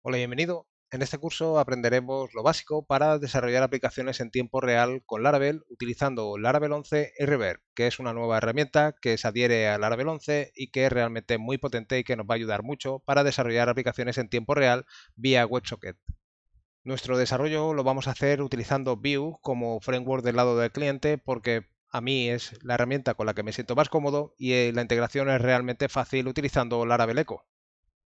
Hola bienvenido. En este curso aprenderemos lo básico para desarrollar aplicaciones en tiempo real con Laravel utilizando Laravel 11 y Reverb, que es una nueva herramienta que se adhiere a Laravel 11 y que es realmente muy potente y que nos va a ayudar mucho para desarrollar aplicaciones en tiempo real vía WebSocket. Nuestro desarrollo lo vamos a hacer utilizando Vue como framework del lado del cliente porque a mí es la herramienta con la que me siento más cómodo y eh, la integración es realmente fácil utilizando Laravel Echo.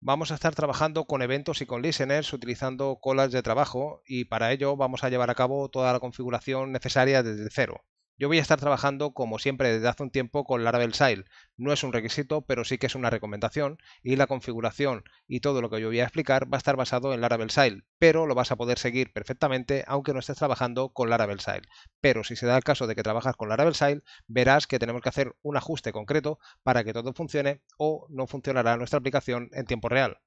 Vamos a estar trabajando con eventos y con listeners utilizando colas de trabajo y para ello vamos a llevar a cabo toda la configuración necesaria desde cero. Yo voy a estar trabajando, como siempre, desde hace un tiempo con Laravel SAIL, No es un requisito, pero sí que es una recomendación y la configuración y todo lo que yo voy a explicar va a estar basado en Laravel SAIL, pero lo vas a poder seguir perfectamente aunque no estés trabajando con Laravel SAIL, Pero si se da el caso de que trabajas con Laravel SAIL verás que tenemos que hacer un ajuste concreto para que todo funcione o no funcionará nuestra aplicación en tiempo real.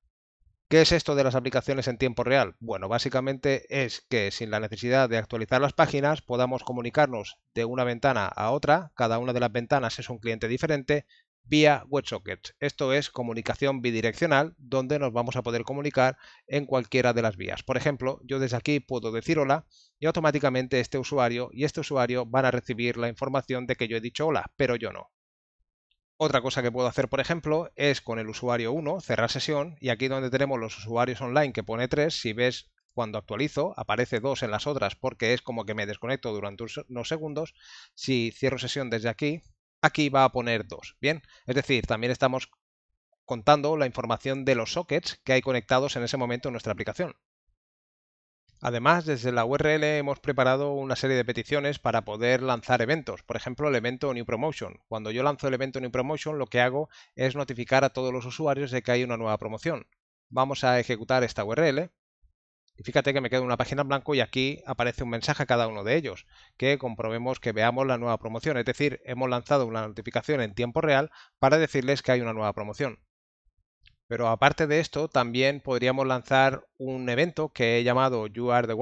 ¿Qué es esto de las aplicaciones en tiempo real? Bueno, básicamente es que sin la necesidad de actualizar las páginas podamos comunicarnos de una ventana a otra, cada una de las ventanas es un cliente diferente, vía WebSockets. Esto es comunicación bidireccional donde nos vamos a poder comunicar en cualquiera de las vías. Por ejemplo, yo desde aquí puedo decir hola y automáticamente este usuario y este usuario van a recibir la información de que yo he dicho hola, pero yo no. Otra cosa que puedo hacer, por ejemplo, es con el usuario 1 cerrar sesión y aquí donde tenemos los usuarios online que pone 3, si ves cuando actualizo aparece 2 en las otras porque es como que me desconecto durante unos segundos, si cierro sesión desde aquí, aquí va a poner 2, ¿bien? Es decir, también estamos contando la información de los sockets que hay conectados en ese momento en nuestra aplicación. Además, desde la URL hemos preparado una serie de peticiones para poder lanzar eventos, por ejemplo, el evento New Promotion. Cuando yo lanzo el evento New Promotion, lo que hago es notificar a todos los usuarios de que hay una nueva promoción. Vamos a ejecutar esta URL. Y fíjate que me queda una página en blanco y aquí aparece un mensaje a cada uno de ellos, que comprobemos que veamos la nueva promoción, es decir, hemos lanzado una notificación en tiempo real para decirles que hay una nueva promoción. Pero aparte de esto, también podríamos lanzar un evento que he llamado You Are the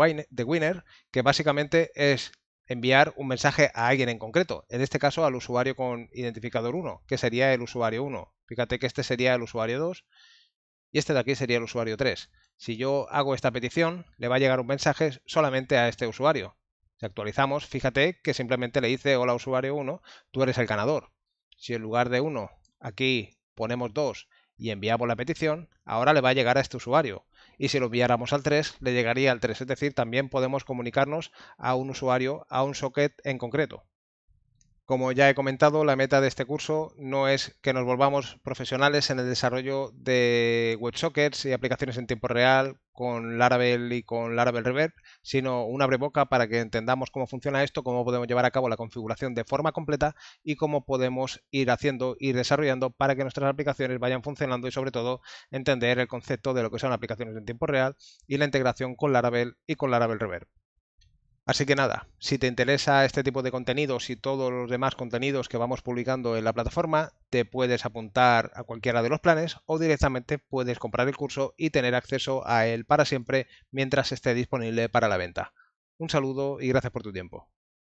Winner, que básicamente es enviar un mensaje a alguien en concreto, en este caso al usuario con identificador 1, que sería el usuario 1. Fíjate que este sería el usuario 2 y este de aquí sería el usuario 3. Si yo hago esta petición, le va a llegar un mensaje solamente a este usuario. Si actualizamos, fíjate que simplemente le dice hola usuario 1, tú eres el ganador. Si en lugar de 1 aquí ponemos 2 y enviamos la petición, ahora le va a llegar a este usuario. Y si lo enviáramos al 3, le llegaría al 3. Es decir, también podemos comunicarnos a un usuario, a un socket en concreto. Como ya he comentado, la meta de este curso no es que nos volvamos profesionales en el desarrollo de WebSockets y aplicaciones en tiempo real con Laravel y con Laravel Reverb, sino una boca para que entendamos cómo funciona esto, cómo podemos llevar a cabo la configuración de forma completa y cómo podemos ir haciendo y desarrollando para que nuestras aplicaciones vayan funcionando y sobre todo entender el concepto de lo que son aplicaciones en tiempo real y la integración con Laravel y con Laravel Reverb. Así que nada, si te interesa este tipo de contenidos y todos los demás contenidos que vamos publicando en la plataforma, te puedes apuntar a cualquiera de los planes o directamente puedes comprar el curso y tener acceso a él para siempre mientras esté disponible para la venta. Un saludo y gracias por tu tiempo.